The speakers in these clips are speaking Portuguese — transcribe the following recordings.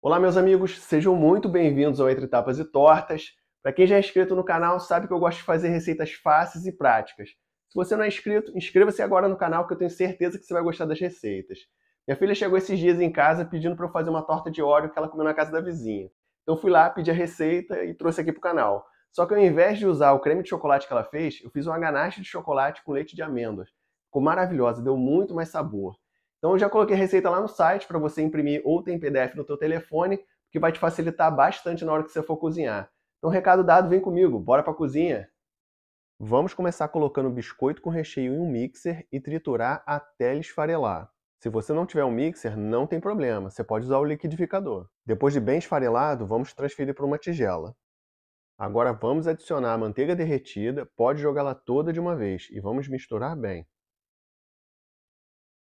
Olá, meus amigos, sejam muito bem-vindos ao Entre Tapas e Tortas. Para quem já é inscrito no canal, sabe que eu gosto de fazer receitas fáceis e práticas. Se você não é inscrito, inscreva-se agora no canal que eu tenho certeza que você vai gostar das receitas. Minha filha chegou esses dias em casa pedindo para eu fazer uma torta de óleo que ela comeu na casa da vizinha. Então fui lá, pedi a receita e trouxe aqui para o canal. Só que ao invés de usar o creme de chocolate que ela fez, eu fiz uma ganache de chocolate com leite de amêndoas. Ficou maravilhosa, deu muito mais sabor. Então eu já coloquei a receita lá no site para você imprimir ou tem PDF no teu telefone, que vai te facilitar bastante na hora que você for cozinhar. Então recado dado, vem comigo, bora para a cozinha. Vamos começar colocando o biscoito com recheio em um mixer e triturar até ele esfarelar. Se você não tiver um mixer, não tem problema, você pode usar o liquidificador. Depois de bem esfarelado, vamos transferir para uma tigela. Agora vamos adicionar a manteiga derretida, pode jogá-la toda de uma vez e vamos misturar bem.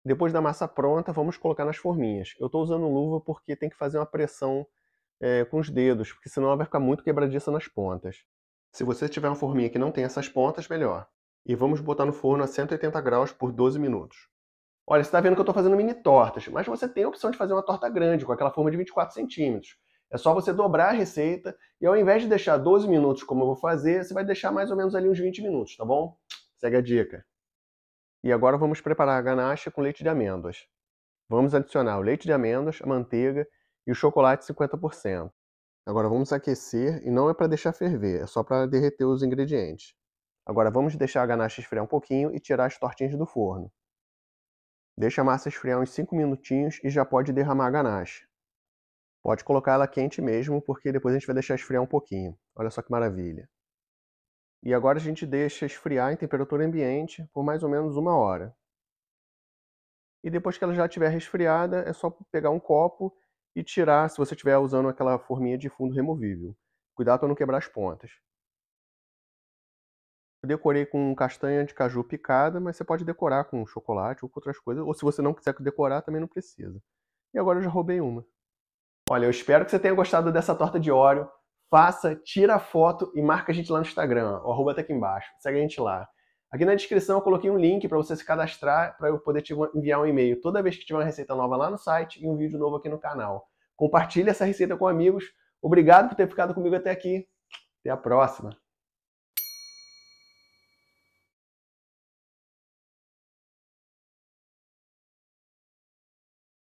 Depois da massa pronta, vamos colocar nas forminhas. Eu estou usando luva porque tem que fazer uma pressão é, com os dedos, porque senão ela vai ficar muito quebradiça nas pontas. Se você tiver uma forminha que não tem essas pontas, melhor. E vamos botar no forno a 180 graus por 12 minutos. Olha, você está vendo que eu estou fazendo mini tortas, mas você tem a opção de fazer uma torta grande, com aquela forma de 24 centímetros. É só você dobrar a receita e ao invés de deixar 12 minutos como eu vou fazer, você vai deixar mais ou menos ali uns 20 minutos, tá bom? Segue a dica. E agora vamos preparar a ganache com leite de amêndoas. Vamos adicionar o leite de amêndoas, a manteiga e o chocolate 50%. Agora vamos aquecer e não é para deixar ferver, é só para derreter os ingredientes. Agora vamos deixar a ganache esfriar um pouquinho e tirar as tortinhas do forno. Deixa a massa esfriar uns 5 minutinhos e já pode derramar a ganache. Pode colocar ela quente mesmo, porque depois a gente vai deixar esfriar um pouquinho. Olha só que maravilha. E agora a gente deixa esfriar em temperatura ambiente por mais ou menos uma hora. E depois que ela já estiver resfriada, é só pegar um copo e tirar se você estiver usando aquela forminha de fundo removível. Cuidado para não quebrar as pontas. Eu decorei com castanha de caju picada, mas você pode decorar com chocolate ou com outras coisas. Ou se você não quiser decorar, também não precisa. E agora eu já roubei uma. Olha, eu espero que você tenha gostado dessa torta de óleo faça, tira a foto e marca a gente lá no Instagram, o arroba tá aqui embaixo. Segue a gente lá. Aqui na descrição eu coloquei um link para você se cadastrar, para eu poder te enviar um e-mail toda vez que tiver uma receita nova lá no site e um vídeo novo aqui no canal. Compartilhe essa receita com amigos. Obrigado por ter ficado comigo até aqui. Até a próxima.